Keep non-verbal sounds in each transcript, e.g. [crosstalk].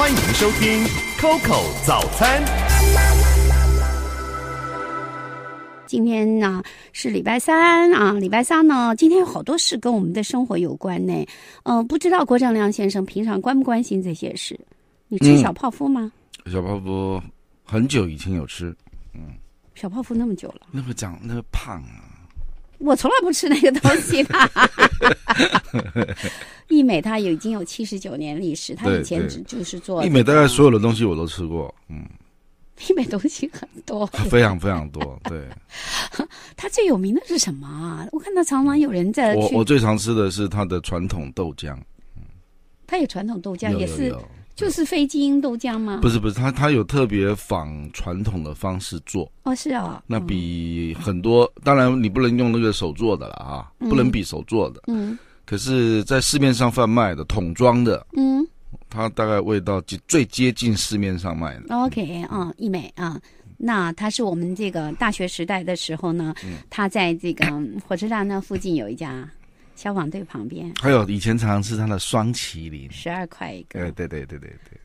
欢迎收听 COCO 早餐。今天呢是礼拜三啊，礼拜三呢，今天有好多事跟我们的生活有关呢。嗯，不知道郭正亮先生平常关不关心这些事？你吃小泡芙吗？小泡芙很久以前有吃，嗯，小泡芙那么久了，那么讲那么胖啊。我从来不吃那个东西。的。哈 [laughs] 益美它已经有七十九年历史，它以前只就是做。益美大概所有的东西我都吃过，嗯。益美东西很多。[laughs] 非常非常多，对。[laughs] 它最有名的是什么？我看到常常有人在。我我最常吃的是它的传统豆浆。嗯，它有传统豆浆也是。就是非基因豆浆吗？不是不是，它它有特别仿传统的方式做。哦，是哦。那比很多，当然你不能用那个手做的了啊，不能比手做的。嗯。可是在市面上贩卖的桶装的，嗯，它大概味道最最接近市面上卖的。OK 啊，一美啊，那他是我们这个大学时代的时候呢，他在这个火车站那附近有一家。消防队旁边，还有以前常吃它的双麒麟，十二块一个。对对对对对对，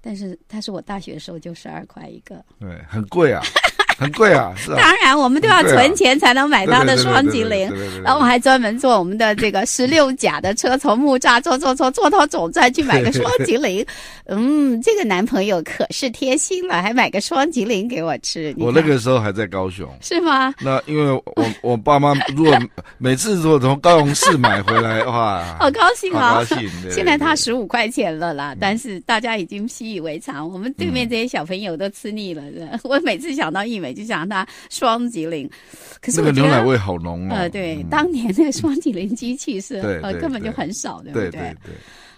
但是它是我大学的时候就十二块一个，对，很贵啊。[laughs] 很贵啊！是啊。当然，我们都要存钱才能买到的双极零。然后我还专门坐我们的这个十六甲的车，从木栅坐坐坐坐到总站去买个双极零。嗯，这个男朋友可是贴心了，还买个双极零给我吃。我那个时候还在高雄，是吗？那因为我我爸妈如果每次如果从高雄市买回来的话，好高兴啊！现在他十五块钱了啦，但是大家已经习以为常。我们对面这些小朋友都吃腻了，我每次想到一。美就想他双脊灵。可是这个牛奶味好浓啊！对，当年那个双脊灵机器是呃根本就很少，对不对？对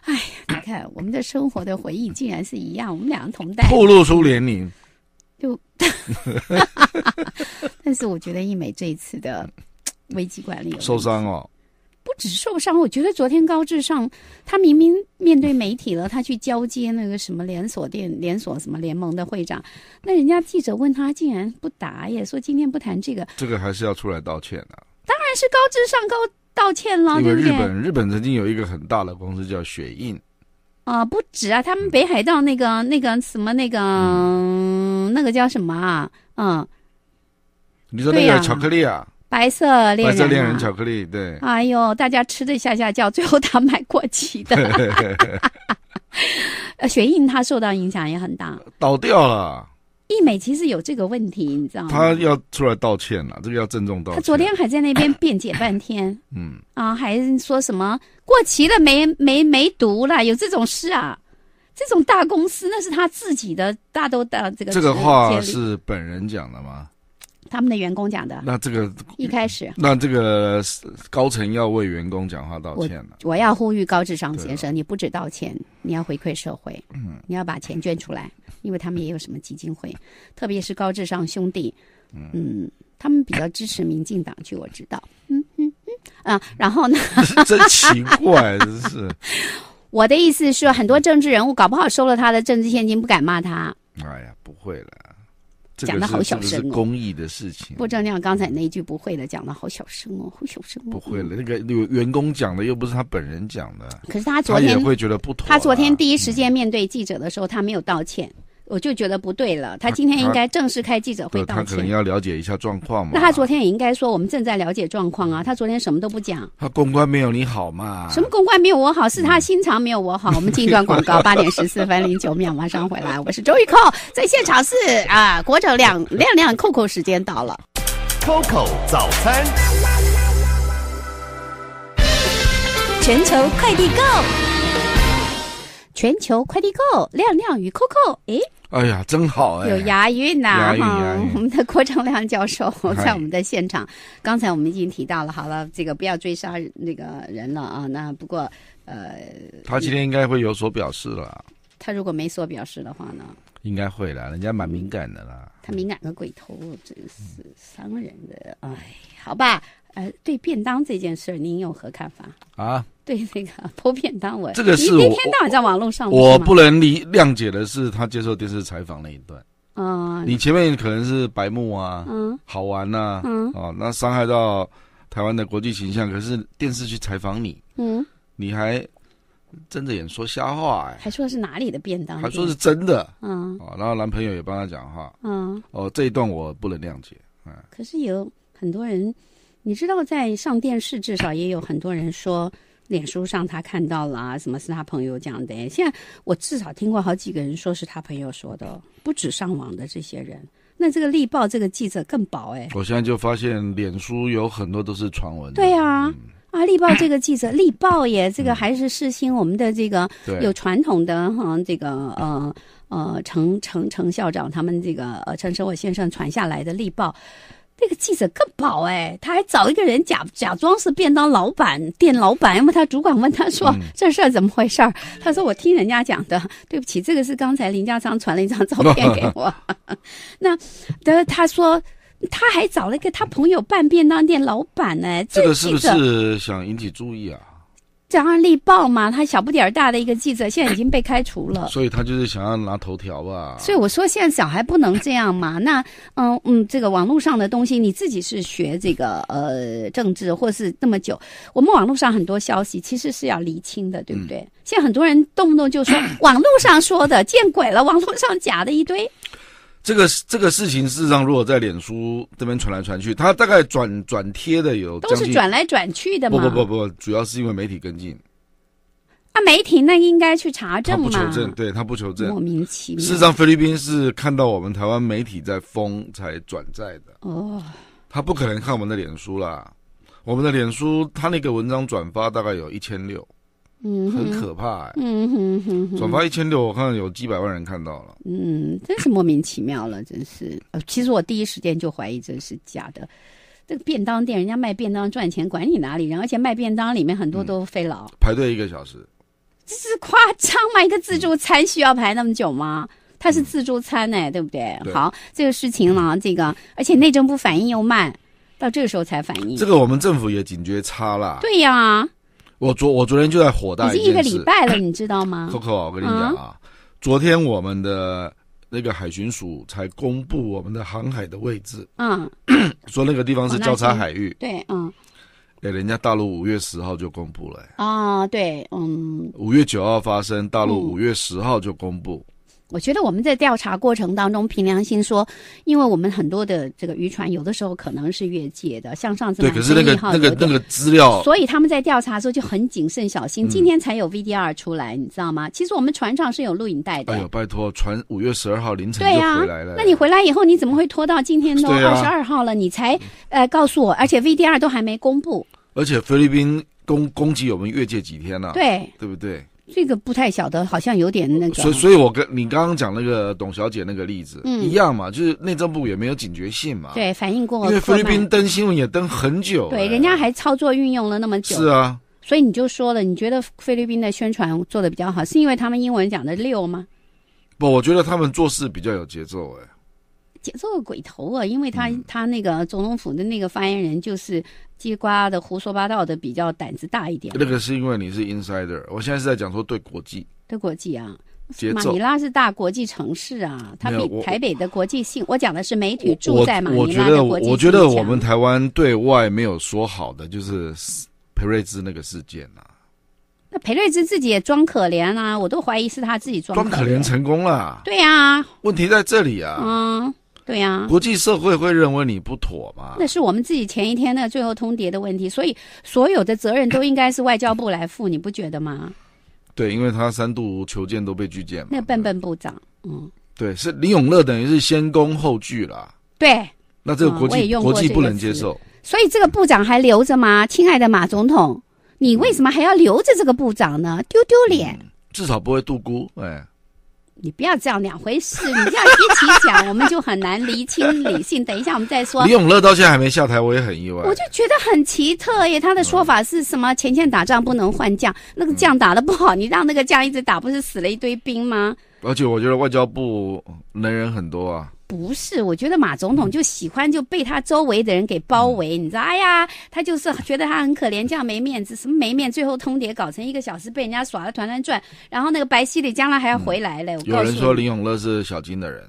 哎，你看我们的生活的回忆竟然是一样，我们两个同代，透露出年龄。就 [laughs] [laughs] 但是我觉得一美这一次的危机管理受伤了。只是受伤，我觉得昨天高智商，他明明面对媒体了，他去交接那个什么连锁店、连锁什么联盟的会长，那人家记者问他，竟然不答耶，说今天不谈这个。这个还是要出来道歉的。当然是高智商高道歉了，对不对？日本，日本曾经有一个很大的公司叫雪印。啊，不止啊，他们北海道那个那个什么那个那个叫什么啊？嗯，你说那个巧克力啊？白色恋人，白色恋人巧克力，对。哎呦，大家吃的吓吓叫，最后他买过期的。哈 [laughs] 雪印他受到影响也很大。倒掉了。易美其实有这个问题，你知道吗？他要出来道歉了，这个要郑重道歉。他昨天还在那边辩解半天。[laughs] 嗯。啊，还说什么过期了没没没毒了？有这种事啊？这种大公司那是他自己的，大都大这个。这个话是本人讲的吗？他们的员工讲的。那这个一开始，那这个高层要为员工讲话道歉了。我要呼吁高智商先生，你不止道歉，你要回馈社会，嗯，你要把钱捐出来，因为他们也有什么基金会，特别是高智商兄弟，嗯，他们比较支持民进党，据我知道，嗯嗯嗯，啊，然后呢？[laughs] 真奇怪，真是。[laughs] 我的意思是，很多政治人物搞不好收了他的政治现金，不敢骂他。哎呀，不会了。讲的好小声哦！公益的事情，不正亮刚才那句不会的讲的好小声哦，好小声哦！不会了，那个员员工讲的又不是他本人讲的。可是他昨天也会觉得不妥。他昨天第一时间面对记者的时候，他没有道歉。我就觉得不对了，他今天应该正式开记者会道歉。他可能要了解一下状况嘛。那他昨天也应该说我们正在了解状况啊，他昨天什么都不讲。他公关没有你好嘛？什么公关没有我好？是他心肠没有我好。[laughs] 我们进一段广告，[laughs] 八点十四分零九秒，马上回来，我是周玉扣，在现场是啊，国酒亮亮亮扣扣，时间到了。Coco 早餐，全球快递 Go，全球快递 Go，亮亮与 Coco，诶。哎呀，真好哎！有押韵呐，哈！我们的郭成亮教授在我们的现场。刚才我们已经提到了，好了，这个不要追杀那个人了啊。那不过，呃，他今天应该会有所表示了。他如果没所表示的话呢？应该会了，人家蛮敏感的啦。他敏感个鬼头，真是伤人的。哎，好吧，呃，对便当这件事，您有何看法啊？对那个偷 [laughs] 片当，我这个是我。天，大晚网络上，我不能理谅解的是，他接受电视采访那一段。啊，你前面可能是白目啊，嗯，好玩呐，嗯，啊，那伤害到台湾的国际形象。可是电视去采访你，嗯，你还睁着眼说瞎话，哎，还说的是哪里的便当？还说是真的，嗯，哦，然后男朋友也帮他讲话，嗯，哦，这一段我不能谅解，嗯。可是有很多人，你知道，在上电视，至少也有很多人说。脸书上他看到了啊，什么是他朋友讲的？现在我至少听过好几个人说是他朋友说的，不止上网的这些人。那这个《立报》这个记者更薄哎。我现在就发现脸书有很多都是传闻。对啊，啊，《立报》这个记者，《立报》耶，这个还是世新我们的这个有传统的哈，这个呃呃，程程程校长他们这个呃陈时伟先生传下来的《立报》。那个记者更宝哎，他还找一个人假假装是便当老板店老板，因为他主管问他说这事儿怎么回事儿，他说我听人家讲的，对不起，这个是刚才林家昌传了一张照片给我，[laughs] [laughs] 那，他说他还找了一个他朋友办便当店老板呢，这个是不是想引起注意啊？《案例报》嘛，他小不点儿大的一个记者，现在已经被开除了。[laughs] 所以，他就是想要拿头条吧。所以我说，现在小孩不能这样嘛。那，嗯嗯，这个网络上的东西，你自己是学这个呃政治，或是那么久，我们网络上很多消息其实是要厘清的，对不对？现在很多人动不动就说 [laughs] 网络上说的见鬼了，网络上假的一堆。这个这个事情事实上，如果在脸书这边传来传去，他大概转转贴的有都是转来转去的。不不不不，主要是因为媒体跟进。啊，媒体那应该去查证嘛。不求证，对他不求证。莫名其妙。事实上，菲律宾是看到我们台湾媒体在封才转载的。哦。他不可能看我们的脸书啦，我们的脸书他那个文章转发大概有一千六。嗯，很可怕。嗯哼哼，转发一千六，我看有几百万人看到了。嗯，真是莫名其妙了，真是。呃，其实我第一时间就怀疑这是假的。这个便当店，人家卖便当赚钱，管你哪里人，而且卖便当里面很多都非老排队一个小时，这是夸张吗？一个自助餐需要排那么久吗？它是自助餐呢，对不对？好，这个事情呢，这个而且内政部反应又慢，到这个时候才反应。这个我们政府也警觉差了。对呀。我昨我昨天就在火大，已经一个礼拜了，你知道吗？Coco，我跟你讲啊，昨天我们的那个海巡署才公布我们的航海的位置，嗯，[clears throat] 说那个地方是交叉海域，对，嗯，哎，人家大陆五月十号就公布了，啊，对，嗯，五月九号发生，大陆五月十号就公布。我觉得我们在调查过程当中，凭良心说，因为我们很多的这个渔船有的时候可能是越界的，像上次。对，可是那个那个那个资料。所以他们在调查的时候就很谨慎小心，今天才有 VDR 出来，你知道吗？其实我们船上是有录影带的。哎呦，拜托，船五月十二号凌晨就回来了。那你回来以后，你怎么会拖到今天都二十二号了，你才呃告诉我？而且 VDR 都还没公布。而且菲律宾攻攻击我们越界几天了？对，对不对？这个不太晓得，好像有点那个。所以，所以我跟你刚刚讲那个董小姐那个例子一样嘛，就是内政部也没有警觉性嘛。对，反应过。因为菲律宾登新闻也登很久。对，人家还操作运用了那么久。是啊。所以你就说了，你觉得菲律宾的宣传做的比较好，是因为他们英文讲的溜吗？不，我觉得他们做事比较有节奏哎。节奏鬼头啊，因为他他那个总统府的那个发言人就是。揭瓜的胡说八道的比较胆子大一点。那个是因为你是 insider，我现在是在讲说对国际。对国际啊，马尼拉是大国际城市啊，它比台北的国际性。我讲的是媒体住在马尼拉的国际。我觉得我们台湾对外没有说好的，就是裴瑞兹那个事件呐。那裴瑞兹自己也装可怜啊，我都怀疑是他自己装可怜成功了。对呀，问题在这里啊。嗯。对呀，国际社会会认为你不妥吗？那是我们自己前一天的最后通牒的问题，所以所有的责任都应该是外交部来负，你不觉得吗？对，因为他三度求见都被拒见。那笨笨部长，嗯，对，是李永乐，等于是先攻后拒了。对，那这个国际国际不能接受，所以这个部长还留着吗？亲爱的马总统，你为什么还要留着这个部长呢？丢丢脸，至少不会度孤哎。你不要这样，两回事。你这样一起讲，[laughs] 我们就很难厘清理性。等一下，我们再说。李永乐到现在还没下台，我也很意外。我就觉得很奇特耶，他的说法是什么？前线打仗不能换将，那个将打的不好，你让那个将一直打，不是死了一堆兵吗？而且我觉得外交部能人很多啊。不是，我觉得马总统就喜欢就被他周围的人给包围，你知道？哎呀，他就是觉得他很可怜，这样没面子，什么没面，最后通牒搞成一个小时，被人家耍的团团转，然后那个白希里将来还要回来嘞。有人说林永乐是小金的人。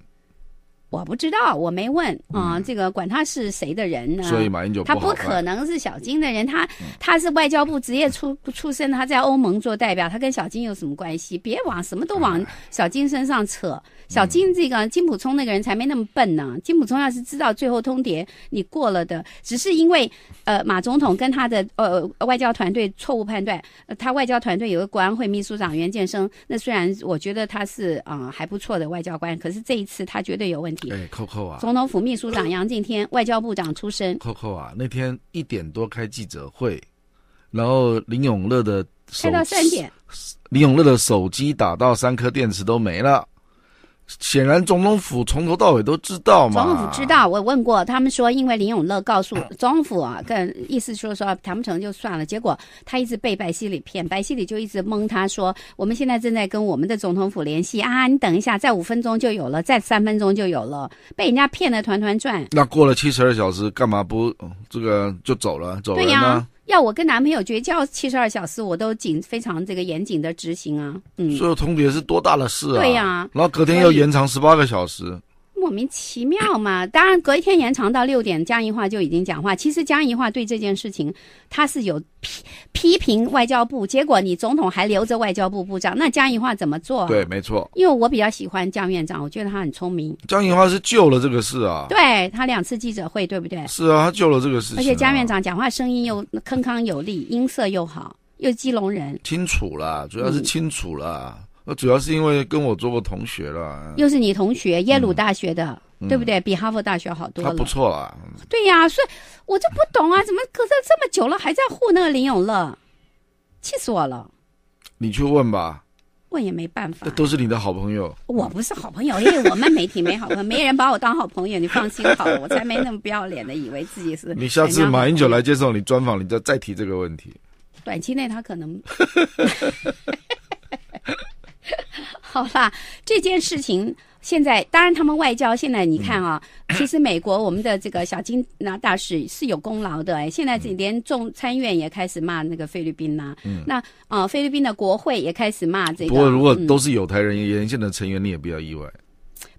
我不知道，我没问啊。这个管他是谁的人呢？所以马英九他不可能是小金的人，他他是外交部职业出出身的，他在欧盟做代表，他跟小金有什么关系？别往什么都往小金身上扯。小金这个金普聪那个人才没那么笨呢。金普聪要是知道最后通牒你过了的，只是因为呃马总统跟他的呃外交团队错误判断。他外交团队有个国安会秘书长袁建生，那虽然我觉得他是啊还不错的外交官，可是这一次他绝对有问题。哎，扣扣啊！总统府秘书长 [coughs] 杨敬天，外交部长出身。扣扣啊，那天一点多开记者会，然后林永乐的开到三点，林永乐的手机打到三颗电池都没了。显然总统府从头到尾都知道嘛。总统府知道，我问过他们说，因为林永乐告诉 [laughs] 总统府啊，跟意思说说谈不成就算了。结果他一直被白西里骗，白西里就一直蒙他说，我们现在正在跟我们的总统府联系啊，你等一下，再五分钟就有了，再三分钟就有了，被人家骗得团团转。那过了七十二小时，干嘛不这个就走了？走人呢？要我跟男朋友绝交七十二小时，我都谨非常这个严谨的执行啊。嗯，所有通牒是多大的事啊？对呀，然后隔天要延长十八个小时。莫名其妙嘛，当然隔一天延长到六点，江宜桦就已经讲话。其实江宜桦对这件事情，他是有批批评外交部，结果你总统还留着外交部部长，那江宜桦怎么做？对，没错。因为我比较喜欢江院长，我觉得他很聪明。江宜桦是救了这个事啊，对他两次记者会，对不对？是啊，他救了这个事。而且江院长讲话声音又铿锵有力，音色又好，又基隆人。清楚了，主要是清楚了。那主要是因为跟我做过同学了，又是你同学，耶鲁大学的，对不对？比哈佛大学好多了，他不错啊。对呀，所以我就不懂啊，怎么隔了这么久了还在护那个林永乐，气死我了！你去问吧，问也没办法，那都是你的好朋友。我不是好朋友，因为我们媒体没好朋，友，没人把我当好朋友，你放心好了，我才没那么不要脸的，以为自己是。[laughs] 你下次马英九来接受你专访，你再再提这个问题。短期内他可能。[laughs] [laughs] 好啦，这件事情现在当然他们外交现在你看啊，其实美国我们的这个小金拿大使是有功劳的。哎，现在这连众参院也开始骂那个菲律宾啦，那啊菲律宾的国会也开始骂这个。不过如果都是有台人连线的成员，你也不要意外。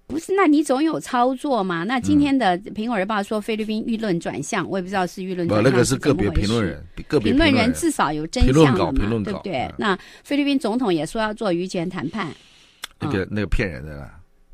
不是，那你总有操作嘛？那今天的苹果日报说菲律宾舆论转向，我也不知道是舆论。不，那个是个别评论人，评论人至少有真相的，对不对？那菲律宾总统也说要做舆权谈判，那个那个骗人的。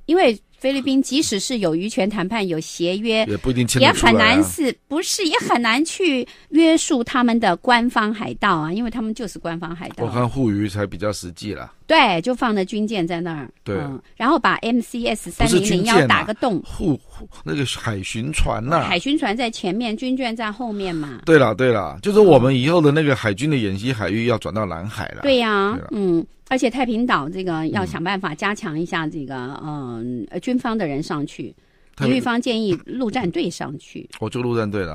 因为。菲律宾即使是有渔权谈判有协约，也不一定啊！也很难是不是？也很难去约束他们的官方海盗啊，因为他们就是官方海盗。我看护渔才比较实际了。对，就放的军舰在那儿。对。然后把 MCS 三零零要打个洞。护护那个海巡船呐，海巡船在前面，军舰在后面嘛。对了对了，就是我们以后的那个海军的演习海域要转到南海了。对呀，嗯。而且太平岛这个要想办法加强一下这个，嗯，呃，军方的人上去，玉方建议陆战队上去。我就陆战队的。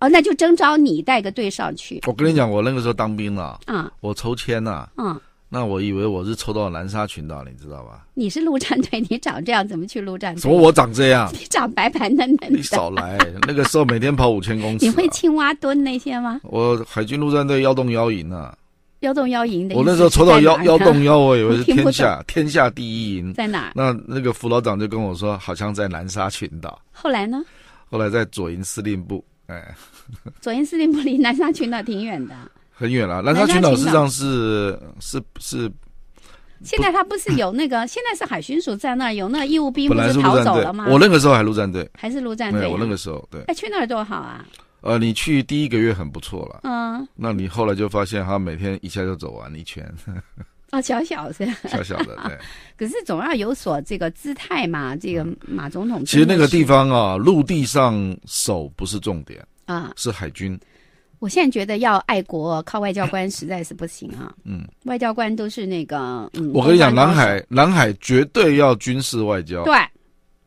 哦，那就征召你带个队上去。我跟你讲，我那个时候当兵了啊，我抽签了啊，那我以为我是抽到南沙群岛，你知道吧？你是陆战队，你长这样怎么去陆战队？么？我长这样？你长白白嫩嫩。你少来！那个时候每天跑五千公里，你会青蛙蹲那些吗？我海军陆战队要动要赢呢。妖洞妖营的，我那时候抽到妖 [laughs] 妖洞妖，我以为是天下天下第一营，在哪？那那个副老长就跟我说，好像在南沙群岛。后来呢？后来在左营司令部，哎，[laughs] 左营司令部离南沙群岛挺远的，很远了。南沙群岛实际上是是是。现在他不是有那个？现在是海巡署在那，有那义务兵不是逃走了吗？我那个时候还陆战队，还是陆战队？我那个时候对。哎，去那儿多好啊！呃，你去第一个月很不错了。嗯。那你后来就发现哈，每天一下就走完一圈。啊，小小的。[laughs] 小小的，对。[laughs] 可是总要有所这个姿态嘛，这个马总统。其实那个地方啊，陆地上守不是重点啊，是海军。我现在觉得要爱国，靠外交官实在是不行啊。[laughs] 嗯。外交官都是那个，嗯。我跟你讲，南海，南海绝对要军事外交。对。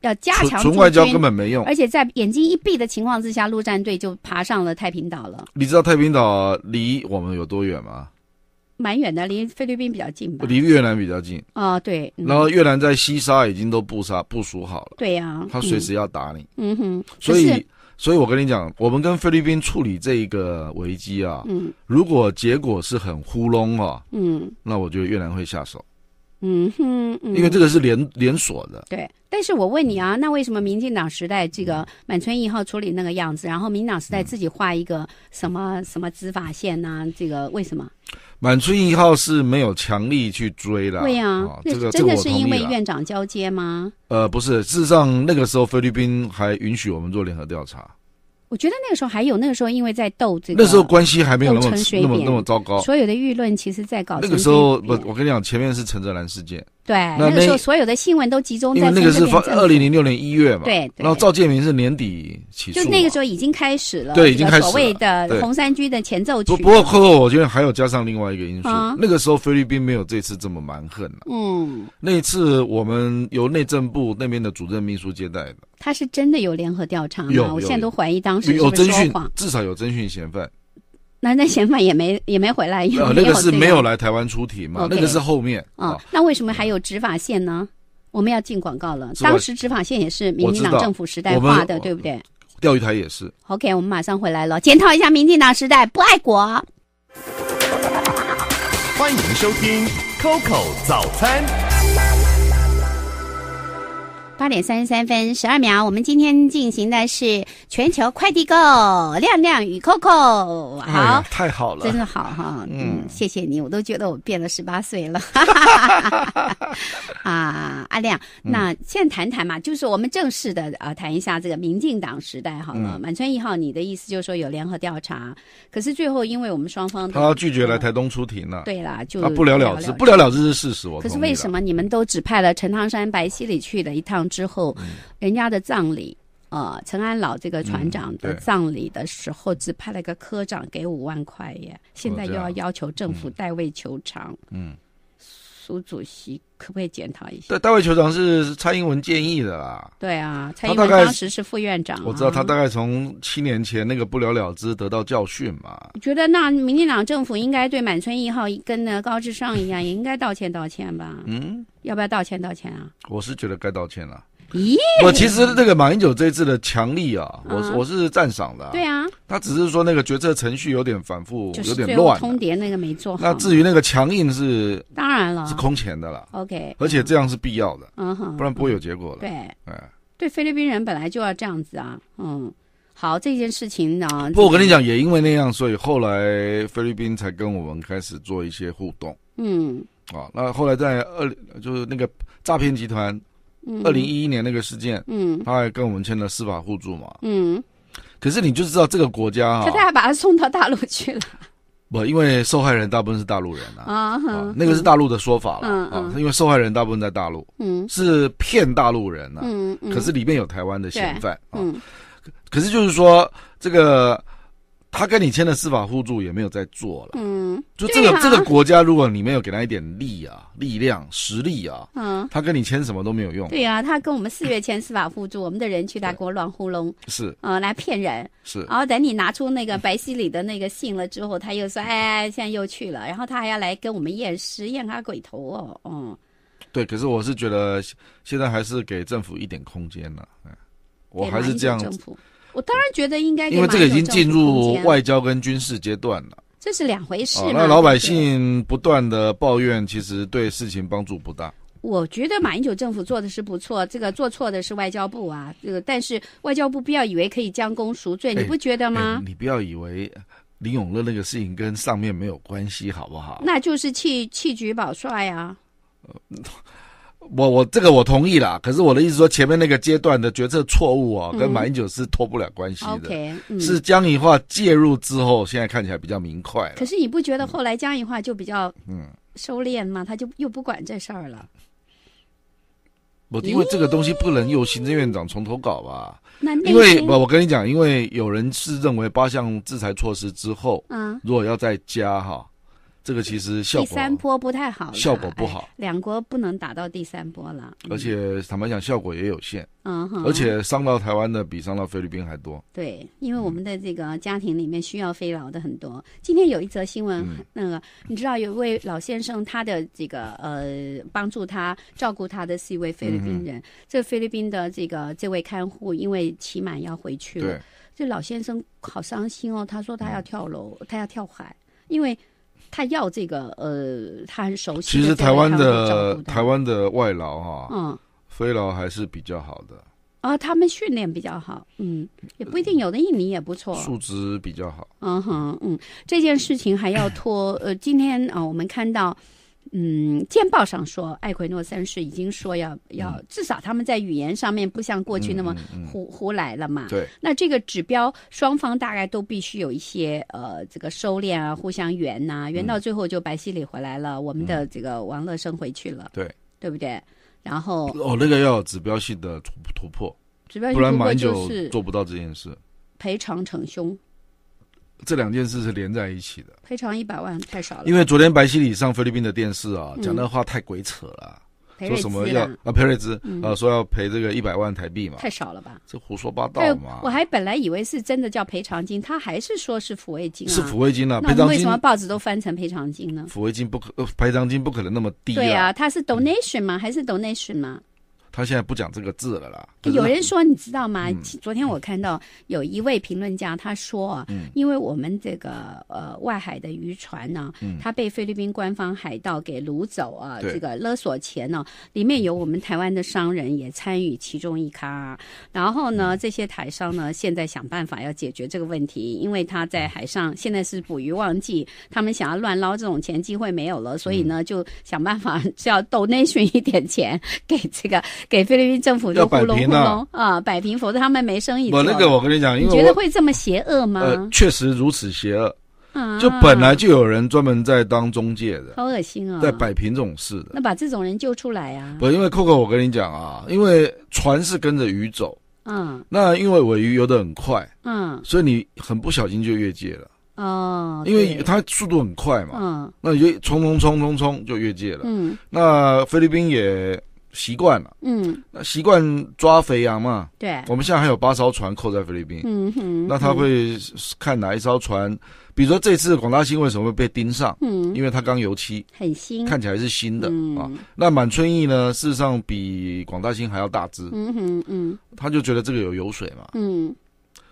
要加强纯外交根本没用，而且在眼睛一闭的情况之下，陆战队就爬上了太平岛了。你知道太平岛离我们有多远吗？蛮远的，离菲律宾比较近吧，离越南比较近啊。对。然后越南在西沙已经都布沙部署好了。对呀，他随时要打你。嗯哼。所以，所以我跟你讲，我们跟菲律宾处理这一个危机啊，嗯，如果结果是很糊弄啊，嗯，那我觉得越南会下手。嗯哼，因为这个是联连锁的。对，但是我问你啊，那为什么民进党时代这个满春一号处理那个样子，然后民党时代自己画一个什么什么执法线呢？这个为什么？满春一号是没有强力去追的。对啊，这个真的是因为院长交接吗？呃，不是，事实上那个时候菲律宾还允许我们做联合调查。我觉得那个时候还有，那个时候因为在斗这个，那时候关系还没有那么那么那么糟糕。所有的舆论其实，在搞那个时候，不，我跟你讲，前面是陈泽兰事件。对，那个时候所有的新闻都集中在那个是二零零六年一月嘛。对，然后赵建明是年底起诉。就那个时候已经开始了，对，已经开始所谓的红三军的前奏曲。不不过，后后我觉得还有加上另外一个因素，那个时候菲律宾没有这次这么蛮横了。嗯，那一次我们由内政部那边的主任秘书接待的，他是真的有联合调查吗？我现在都怀疑当时有侦讯，至少有征讯嫌犯。那那嫌犯也没也没回来，那个是没有来台湾出庭嘛？那个是后面。啊。那为什么还有执法线呢？我们要进广告了。当时执法线也是民进党政府时代画的，对不对？钓鱼台也是。OK，我们马上回来了，检讨一下民进党时代不爱国。欢迎收听 Coco 早餐。八点三十三分十二秒，我们今天进行的是全球快递购亮亮与 Coco，好，太好了，真的好哈，嗯，谢谢你，我都觉得我变了十八岁了，[laughs] 啊，阿亮，那现在谈谈嘛，就是我们正式的啊，谈一下这个民进党时代好了。满村一号，你的意思就是说有联合调查，可是最后因为我们双方他拒绝来台东出庭了，对了，就不了了之，不了了之是事实，我。可是为什么你们都只派了陈唐山、白西里去的一趟？之后，人家的葬礼，啊，陈安老这个船长的葬礼的时候，只派了个科长给五万块耶，现在又要要求政府代位求偿，嗯。苏主席可不可以检讨一下？对，大卫酋长是蔡英文建议的啦。对啊，蔡英文当时是副院长。我知道他大概从七年前那个不了了之得到教训嘛。我觉得那民进党政府应该对满村一号跟那高志尚一样，也应该道歉道歉吧。嗯，要不要道歉道歉啊？我是觉得该道歉了。咦，我其实这个马英九这次的强力啊，我我是赞赏的。对啊，他只是说那个决策程序有点反复，有点乱。通牒那个没做好。那至于那个强硬是当然了，是空前的了。OK，而且这样是必要的，嗯哼，不然不会有结果了。对，哎，对菲律宾人本来就要这样子啊。嗯，好，这件事情呢，不，我跟你讲，也因为那样，所以后来菲律宾才跟我们开始做一些互动。嗯，啊，那后来在二零就是那个诈骗集团。二零一一年那个事件，嗯，他还跟我们签了司法互助嘛，嗯，可是你就知道这个国家啊，他他还把他送到大陆去了，不，因为受害人大部分是大陆人呐，啊，那个是大陆的说法了啊，因为受害人大部分在大陆，嗯，是骗大陆人呐，嗯，可是里面有台湾的嫌犯，嗯，可是就是说这个。他跟你签的司法互助也没有在做了，嗯，就这个这个国家，如果你没有给他一点力啊、力量、实力啊，嗯，他跟你签什么都没有用。对啊，他跟我们四月签司法互助，我们的人去他给我乱糊弄，是嗯，来骗人，是。然后等你拿出那个白西里的那个信了之后，他又说，哎，现在又去了。然后他还要来跟我们验尸、验他鬼头哦，嗯。对，可是我是觉得现在还是给政府一点空间呢，我还是这样。我当然觉得应该，因为这个已经进入外交跟军事阶段了，这是两回事。那老百姓不断的抱怨，其实对事情帮助不大。我觉得马英九政府做的是不错，这个做错的是外交部啊。这个但是外交部不要以为可以将功赎罪，你不觉得吗？你不要以为林永乐那个事情跟上面没有关系，好不好？那就是弃弃举保帅啊。[laughs] 我我这个我同意啦，可是我的意思说前面那个阶段的决策错误啊，跟马英九是脱不了关系的，是江宜桦介入之后，现在看起来比较明快可是你不觉得后来江宜桦就比较嗯收敛吗？他就又不管这事儿了。我因为这个东西不能由行政院长从头搞吧，因为我我跟你讲，因为有人是认为八项制裁措施之后，嗯，如果要再加哈。这个其实效果第三波不太好，效果不好，两国不能打到第三波了。而且坦白讲，效果也有限。嗯哼。而且伤到台湾的比伤到菲律宾还多。对，因为我们的这个家庭里面需要飞劳的很多。今天有一则新闻，那个你知道有一位老先生，他的这个呃，帮助他照顾他的是一位菲律宾人。这菲律宾的这个这位看护，因为期满要回去了，这老先生好伤心哦。他说他要跳楼，他要跳海，因为。他要这个，呃，他很熟悉。其实台湾的台湾的外劳哈，嗯，飞劳还是比较好的。啊，他们训练比较好，嗯，也不一定，有的印尼也不错，素质比较好。嗯哼，嗯，这件事情还要拖。呃，今天啊，我们看到。嗯，见报上说，艾奎诺三世已经说要要，至少他们在语言上面不像过去那么胡胡来了嘛。对。那这个指标，双方大概都必须有一些呃，这个收敛啊，互相圆呐，圆到最后就白西里回来了，我们的这个王乐生回去了。对。对不对？然后。哦，那个要指标性的突突破，不然破就做不到这件事。赔偿逞凶。这两件事是连在一起的，赔偿一百万太少了。因为昨天白西里上菲律宾的电视啊，讲的话太鬼扯了，说什么要啊佩瑞兹啊说要赔这个一百万台币嘛，太少了吧？这胡说八道嘛！我还本来以为是真的叫赔偿金，他还是说是抚慰金啊？是抚慰金啊？那为什么报纸都翻成赔偿金呢？抚慰金不可，赔偿金不可能那么低啊？对啊，他是 donation 吗？还是 donation 吗？他现在不讲这个字了啦。有人说，你知道吗？昨天我看到有一位评论家，他说啊，因为我们这个呃，外海的渔船呢，他被菲律宾官方海盗给掳走啊，这个勒索钱呢，里面有我们台湾的商人也参与其中一咖。然后呢，这些台商呢，现在想办法要解决这个问题，因为他在海上现在是捕鱼旺季，他们想要乱捞这种钱机会没有了，所以呢，就想办法要 donation 一点钱给这个。给菲律宾政府要摆平了啊，摆平，否则他们没生意。我那个，我跟你讲，你觉得会这么邪恶吗？呃，确实如此邪恶。就本来就有人专门在当中介的，好恶心啊！在摆平这种事的，那把这种人救出来啊！不，因为 Coco，我跟你讲啊，因为船是跟着鱼走，嗯，那因为尾鱼游的很快，嗯，所以你很不小心就越界了，哦，因为它速度很快嘛，嗯，那就冲冲冲冲冲就越界了，嗯，那菲律宾也。习惯了，嗯，那习惯抓肥羊嘛，对，我们现在还有八艘船扣在菲律宾，嗯哼，那他会看哪一艘船，比如说这次广大新为什么会被盯上，嗯，因为它刚油漆，很新，看起来是新的啊，那满春意呢，事实上比广大新还要大只，嗯哼嗯，他就觉得这个有油水嘛，嗯。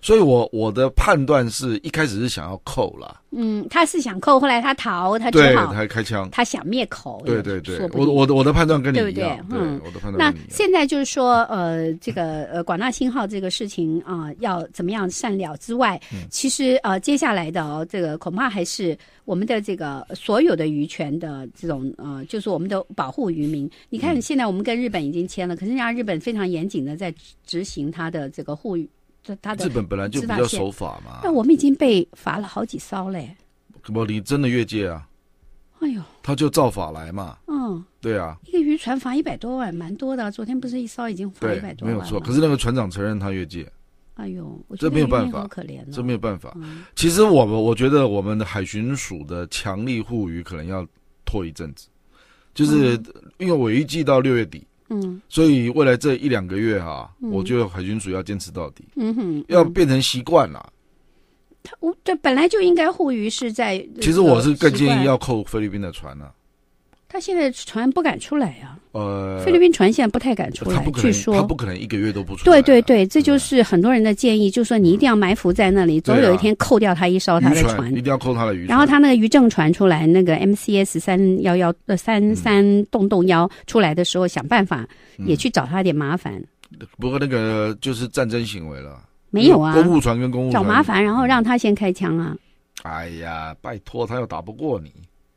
所以，我我的判断是一开始是想要扣了。嗯，他是想扣，后来他逃，他只好他开枪，他想灭口。对对对，我我的我的判断跟你一样。对，我的判断那现在就是说，呃，这个呃，广大信号这个事情啊，要怎么样善了之外，其实呃，接下来的哦，这个恐怕还是我们的这个所有的渔权的这种呃，就是我们的保护渔民。你看，现在我们跟日本已经签了，可是人家日本非常严谨的在执行他的这个护渔。日本本来就比较守法嘛，但我们已经被罚了好几艘嘞。可不，你真的越界啊？哎呦，他就造法来嘛。嗯，对啊，一个渔船罚一百多万，蛮多的。昨天不是一艘已经罚一百多万，没有错。可是那个船长承认他越界。哎呦，这没有办法，可怜，这没有办法。其实我们，我觉得我们的海巡署的强力护渔可能要拖一阵子，就是因为我预计到六月底。嗯，所以未来这一两个月哈，我觉得海军主要坚持到底，嗯哼，要变成习惯了。他，我这本来就应该互渔是在。其实我是更建议要扣菲律宾的船了。他现在船不敢出来呀。呃，菲律宾船现在不太敢出来。据说他不可能一个月都不出。对对对，这就是很多人的建议，就说你一定要埋伏在那里，总有一天扣掉他一艘他的船。一定要扣他的鱼。然后他那个渔政船出来，那个 MCS 三幺幺三三洞洞幺出来的时候，想办法也去找他点麻烦。不过那个就是战争行为了。没有啊，公务船跟公务找麻烦，然后让他先开枪啊。哎呀，拜托，他又打不过你。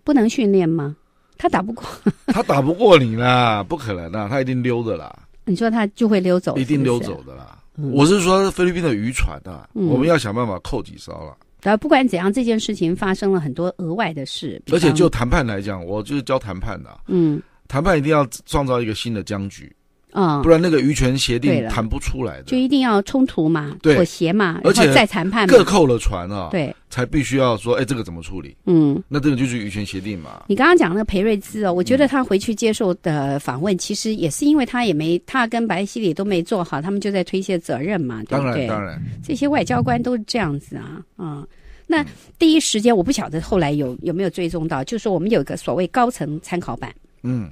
不能训练吗？他打不过，[laughs] 他打不过你啦，不可能的，他一定溜的啦。你说他就会溜走，一定溜走的啦。我是说菲律宾的渔船啊，我们要想办法扣几艘了。但不管怎样，这件事情发生了很多额外的事。而且就谈判来讲，我就是教谈判的，嗯，谈判一定要创造一个新的僵局。嗯，不然那个渔权协定谈不出来的，就一定要冲突嘛，妥协嘛，而且再谈判，各扣了船啊，对，才必须要说，哎，这个怎么处理？嗯，那这个就是渔权协定嘛。你刚刚讲那个裴瑞兹哦，我觉得他回去接受的访问，其实也是因为他也没，他跟白希里都没做好，他们就在推卸责任嘛，当然当然，这些外交官都是这样子啊。嗯，那第一时间我不晓得后来有有没有追踪到，就是我们有个所谓高层参考版，嗯。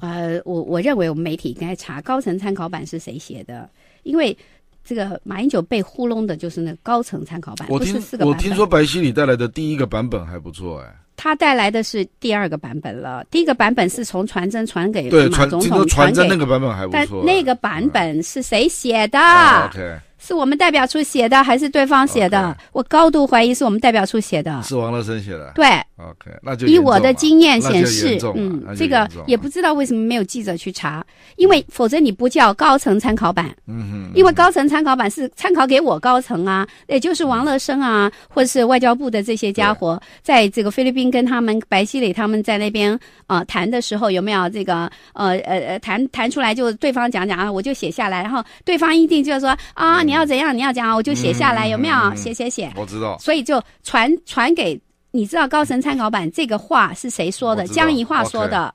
呃，我我认为我们媒体应该查高层参考版是谁写的，因为这个马英九被糊弄的就是那高层参考版。我听四个，我听说白希里带来的第一个版本还不错哎。他带来的是第二个版本了，第一个版本是从传真传给对传，听说传真那个版本还不错，但那个版本是谁写的？o k 是我们代表处写的还是对方写的？我高度怀疑是我们代表处写的。是王乐生写的。对。OK，那就以我的经验显示，嗯，这个也不知道为什么没有记者去查，因为否则你不叫高层参考版。嗯哼。因为高层参考版是参考给我高层啊，也就是王乐生啊，或者是外交部的这些家伙，在这个菲律宾跟他们白西磊他们在那边啊谈的时候，有没有这个呃呃谈谈出来就对方讲讲啊，我就写下来，然后对方一定就是说啊你。要怎样？你要讲，我就写下来，有没有？写写写，我知道。所以就传传给你知道，高层参考版这个话是谁说的？江宜桦说的。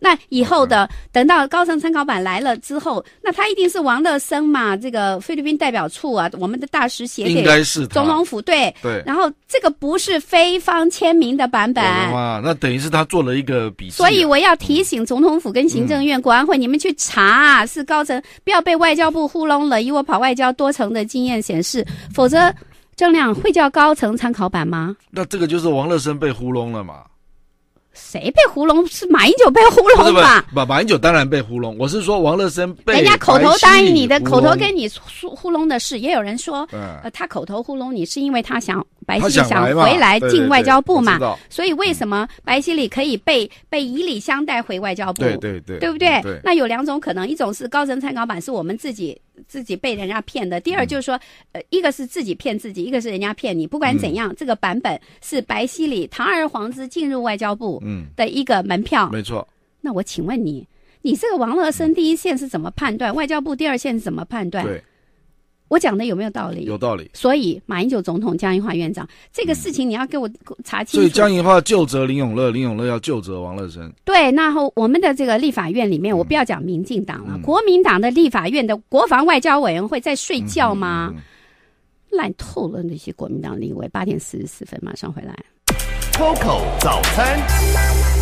那以后的，等到高层参考版来了之后，那他一定是王乐生嘛？这个菲律宾代表处啊，我们的大使写给应该是总统府对对，然后这个不是菲方签名的版本，那等于是他做了一个比所以我要提醒总统府跟行政院国安会，你们去查是高层，不要被外交部糊弄了。以我跑外交多层的经验显示，否则郑亮会叫高层参考版吗？那这个就是王乐生被糊弄了嘛？谁被糊弄？是马英九被糊弄吧？马马英九当然被糊弄。我是说王乐生被。人家口头答应你的，口头跟你说糊弄的事，也有人说，呃，他口头糊弄你是因为他想。白里想回来进外交部嘛？所以为什么白希里可以被被以礼相待回外交部？对对对，对不对？那有两种可能，一种是高层参考版是我们自己自己被人家骗的；第二就是说，呃，一个是自己骗自己，一个是人家骗你。不管怎样，这个版本是白希里堂而皇之进入外交部嗯的一个门票。没错。那我请问你，你这个王乐生第一线是怎么判断？外交部第二线是怎么判断？对。我讲的有没有道理？有道理。所以马英九总统、江宜桦院长，这个事情你要给我查清楚。所以江宜桦救责林永乐，林永乐要救责王乐生。对，然后我们的这个立法院里面，我不要讲民进党了，国民党的立法院的国防外交委员会在睡觉吗？烂透了那些国民党立委。八点四十四分，马上回来。Coco 早餐。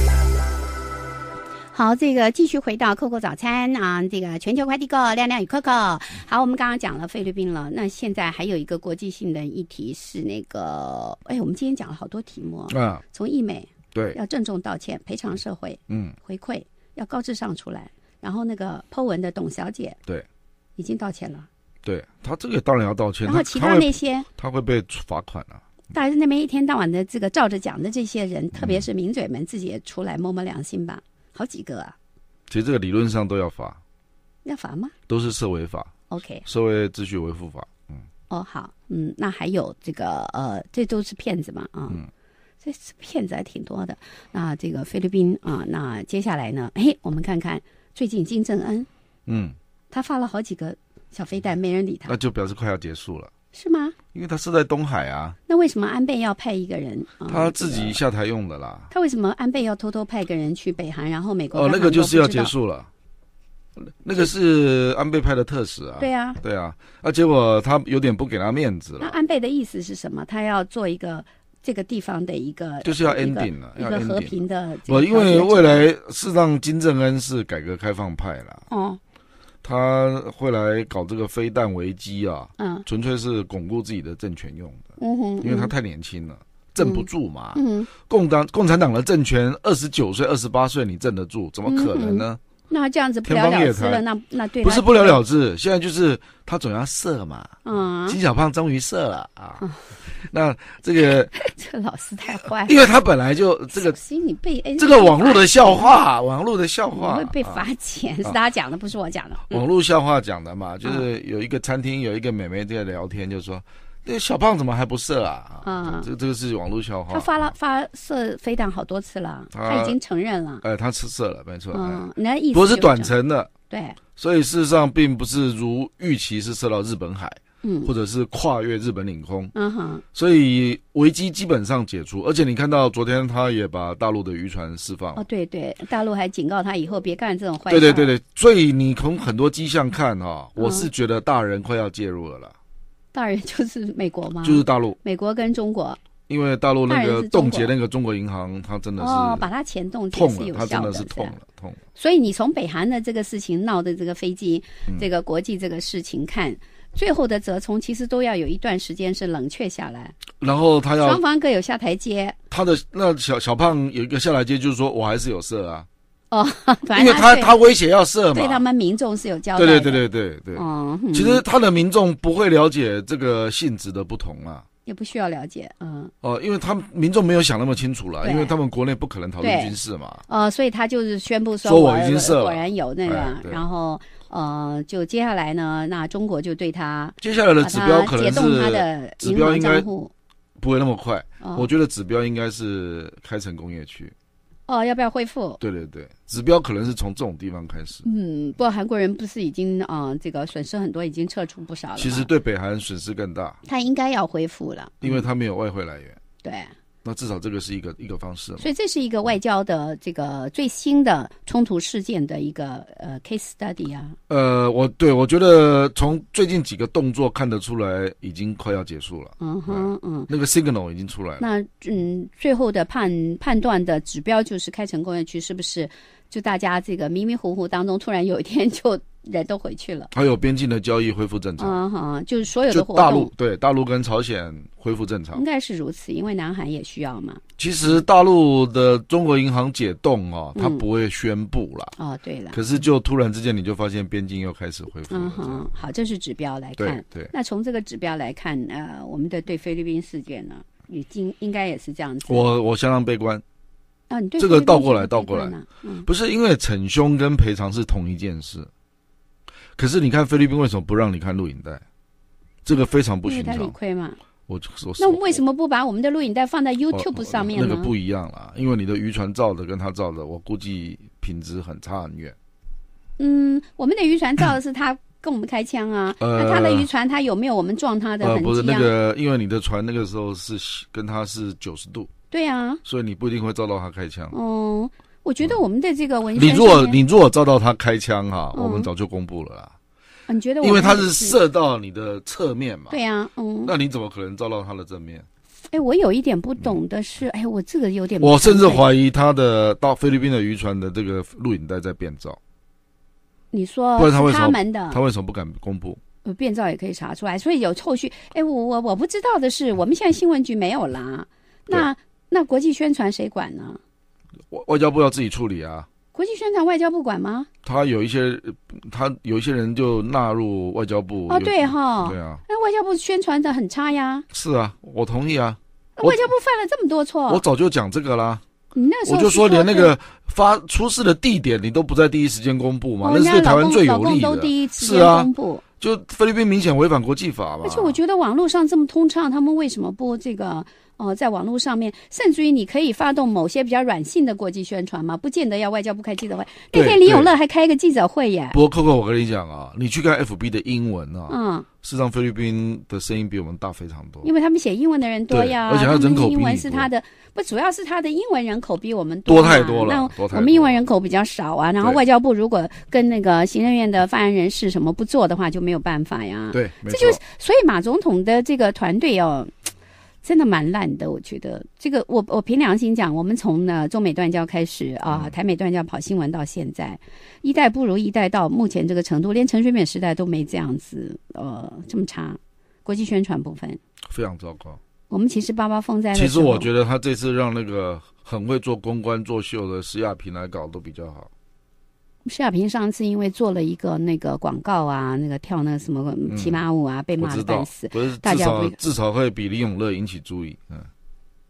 好，这个继续回到 Coco 早餐啊，这个全球快递哥亮亮与 Coco。好，我们刚刚讲了菲律宾了，那现在还有一个国际性的议题是那个，哎，我们今天讲了好多题目啊，从艺美对要郑重道歉赔偿社会嗯回馈要高智商出来，然后那个 Po 文的董小姐对已经道歉了，对他这个当然要道歉，然后其他那些他会被罚款了，但是那边一天到晚的这个照着讲的这些人，特别是名嘴们自己也出来摸摸良心吧。好几个，啊。其实这个理论上都要罚，要罚吗？都是涉违法，OK，社会秩序维护法，嗯。哦，好，嗯，那还有这个，呃，这都是骗子嘛，啊，嗯，这是骗子还挺多的。那这个菲律宾啊，那接下来呢？哎，我们看看最近金正恩，嗯，他发了好几个小飞弹，没人理他，那就表示快要结束了。是吗？因为他是在东海啊。那为什么安倍要派一个人？他自己下台用的啦。他为什么安倍要偷偷派一个人去北韩？然后美国？哦，那个就是要结束了。那个是安倍派的特使啊。对啊。对啊。啊，结果他有点不给他面子。那安倍的意思是什么？他要做一个这个地方的一个，就是要 ending 了，一个和平的。我因为未来是让金正恩是改革开放派了。哦。他会来搞这个飞弹危机啊！嗯，纯粹是巩固自己的政权用的。嗯哼，因为他太年轻了，镇不住嘛。嗯，共党共产党的政权，二十九岁、二十八岁，你镇得住？怎么可能呢？那这样子不了了之了，那那对，不是不了了之，现在就是他总要射嘛。嗯，金小胖终于射了啊，那这个 [laughs] 这老师太坏，因为他本来就这个这个网络的笑话，网络的笑话会被罚钱，是他讲的，不是我讲的。网络笑话讲的嘛，就是有一个餐厅，有一个美眉在聊天，就说。那小胖怎么还不射啊？啊，这这个是网络笑话。他发了发射飞弹好多次了，他已经承认了。哎，他吃射了，没错。嗯，那意不是短程的。对。所以事实上，并不是如预期是射到日本海，嗯，或者是跨越日本领空。嗯哼。所以危机基本上解除，而且你看到昨天，他也把大陆的渔船释放。哦，对对，大陆还警告他以后别干这种坏事。对对对对，所以你从很多迹象看哈，我是觉得大人快要介入了了。大人就是美国吗？就是大陆，美国跟中国。因为大陆那个冻结那个中国银行，他真的是哦，把他钱冻痛了，他真的是痛了痛。所以你从北韩的这个事情闹的这个飞机，这个国际这个事情看，最后的折冲其实都要有一段时间是冷却下来。然后他要双方各有下台阶。他的那小小胖有一个下台阶，就是说我还是有事啊。哦，[laughs] 因为他他威胁要射嘛，对他们民众是有交代。对对对对对对。哦，其实他的民众不会了解这个性质的不同啊。也不需要了解，嗯。哦，因为他民众没有想那么清楚了，因为他们国内不可能讨论军事嘛。呃，所以他就是宣布说，我已经设了。果然有那个，然后呃，就接下来呢，那中国就对他接下来的指标可能是指标应该不会那么快，我觉得指标应该是开城工业区。哦，要不要恢复？对对对，指标可能是从这种地方开始。嗯，不过韩国人不是已经啊，这个损失很多，已经撤出不少了。其实对北韩损失更大。他应该要恢复了，因为他没有外汇来源。对。那至少这个是一个一个方式，所以这是一个外交的这个最新的冲突事件的一个呃 case study 啊。呃，我对，我觉得从最近几个动作看得出来，已经快要结束了。嗯哼，嗯，那个 signal 已经出来了。那嗯，最后的判判断的指标就是开城工业区是不是就大家这个迷迷糊糊当中，突然有一天就。人都回去了，还有边境的交易恢复正常。嗯哼，就是所有的活动，对大陆跟朝鲜恢复正常，应该是如此，因为南韩也需要嘛。其实大陆的中国银行解冻哦，它不会宣布了。哦，对了。可是就突然之间，你就发现边境又开始恢复。嗯哼，好，这是指标来看。对对。那从这个指标来看，呃，我们的对菲律宾事件呢，已经应该也是这样子。我我相当悲观。啊，你对这个倒过来倒过来，不是因为逞凶跟赔偿是同一件事。可是你看菲律宾为什么不让你看录影带？这个非常不寻常。因为他理亏嘛。我就说，那为什么不把我们的录影带放在 YouTube 上面呢？那个不一样了，因为你的渔船照的跟他照的，我估计品质很差很远。嗯，我们的渔船照的是他跟我们开枪啊。[laughs] 呃，他的渔船他有没有我们撞他的？呃，不是那个，因为你的船那个时候是跟他是九十度。对啊。所以你不一定会照到他开枪。嗯。我觉得我们的这个文。你若你若遭到他开枪哈，我们早就公布了啦。你觉得？因为他是射到你的侧面嘛。对呀，嗯。那你怎么可能遭到他的正面？哎，我有一点不懂的是，哎，我这个有点，我甚至怀疑他的到菲律宾的渔船的这个录影带在变造。你说，不然他为什么的？他为什么不敢公布？呃，变造也可以查出来，所以有后续。哎，我我我不知道的是，我们现在新闻局没有啦，那那国际宣传谁管呢？外交部要自己处理啊！国际宣传外交部管吗？他有一些，他有一些人就纳入外交部。啊，对哈，对啊，那外交部宣传的很差呀。是啊，我同意啊。外交部犯了这么多错，我早就讲这个啦。你那时候我就说，连那个发出事的地点你都不在第一时间公布嘛，那是对台湾最有利的。第一次是啊，公布就菲律宾明显违反国际法了。而且我觉得网络上这么通畅，他们为什么不这个？哦，在网络上面，甚至于你可以发动某些比较软性的国际宣传嘛，不见得要外交部开记者会。那天李永乐还开一个记者会耶。不，过 Coco，我跟你讲啊，你去看 F B 的英文啊。嗯。事实上，菲律宾的声音比我们大非常多。因为他们写英文的人多呀。而且他人口比你是他的不，主要是他的英文人口比我们多太多了。太多了。我们英文人口比较少啊。然后外交部如果跟那个行政院的发言人是什么不做的话，就没有办法呀。对，这就是所以马总统的这个团队哦。真的蛮烂的，我觉得这个我我凭良心讲，我们从呢中美断交开始啊，台美断交跑新闻到现在，一代不如一代，到目前这个程度，连陈水扁时代都没这样子呃这么差，国际宣传部分非常糟糕。我们其实八八风在，其实我觉得他这次让那个很会做公关做秀的施亚平来搞都比较好。施亚平上次因为做了一个那个广告啊，那个跳那什么骑马舞啊，被骂的半死。不是，至少至少会比李永乐引起注意，嗯。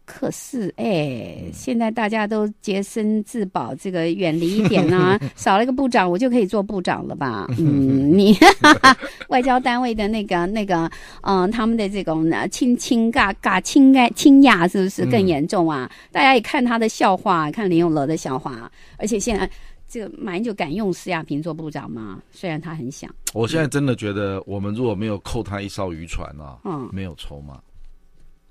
可是，哎，现在大家都洁身自保，这个远离一点了。[laughs] 少了一个部长，我就可以做部长了吧？[laughs] 嗯，你 [laughs] 外交单位的那个那个，嗯，他们的这种亲亲嘎嘎亲爱亲亚是不是更严重啊？大家也看他的笑话，看李永乐的笑话，而且现在。这个马英九敢用施亚平做部长吗？虽然他很想。我现在真的觉得，我们如果没有扣他一艘渔船啊，嗯，没有筹码，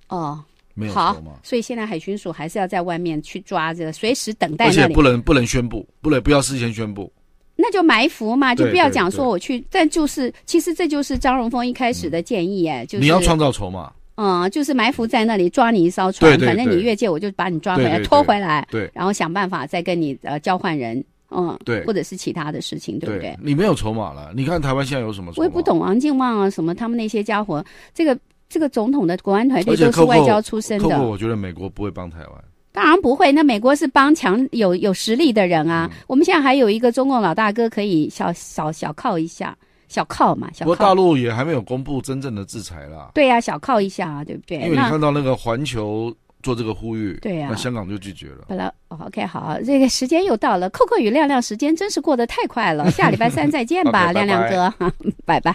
哦，没有筹码，所以现在海巡署还是要在外面去抓这个，随时等待。而且不能不能宣布，不能不要事先宣布。那就埋伏嘛，就不要讲说我去，但就是其实这就是张荣峰一开始的建议哎，就是你要创造筹码。嗯，就是埋伏在那里抓你一艘船，反正你越界我就把你抓回来拖回来，对，然后想办法再跟你呃交换人。嗯，对，或者是其他的事情，对不对？你没有筹码了。你看台湾现在有什么？我也不懂王靖旺啊，什么他们那些家伙。这个这个总统的国安团队都是外交出身的。我觉得美国不会帮台湾。当然不会。那美国是帮强有有实力的人啊。我们现在还有一个中共老大哥可以小小小靠一下，小靠嘛。不过大陆也还没有公布真正的制裁啦。对呀，小靠一下啊，对不对？因为你看到那个环球。做这个呼吁，对呀，那香港就拒绝了。本来，OK，好，这个时间又到了。扣扣与亮亮，时间真是过得太快了。下礼拜三再见吧，[laughs] 亮亮哥，[laughs] 拜拜。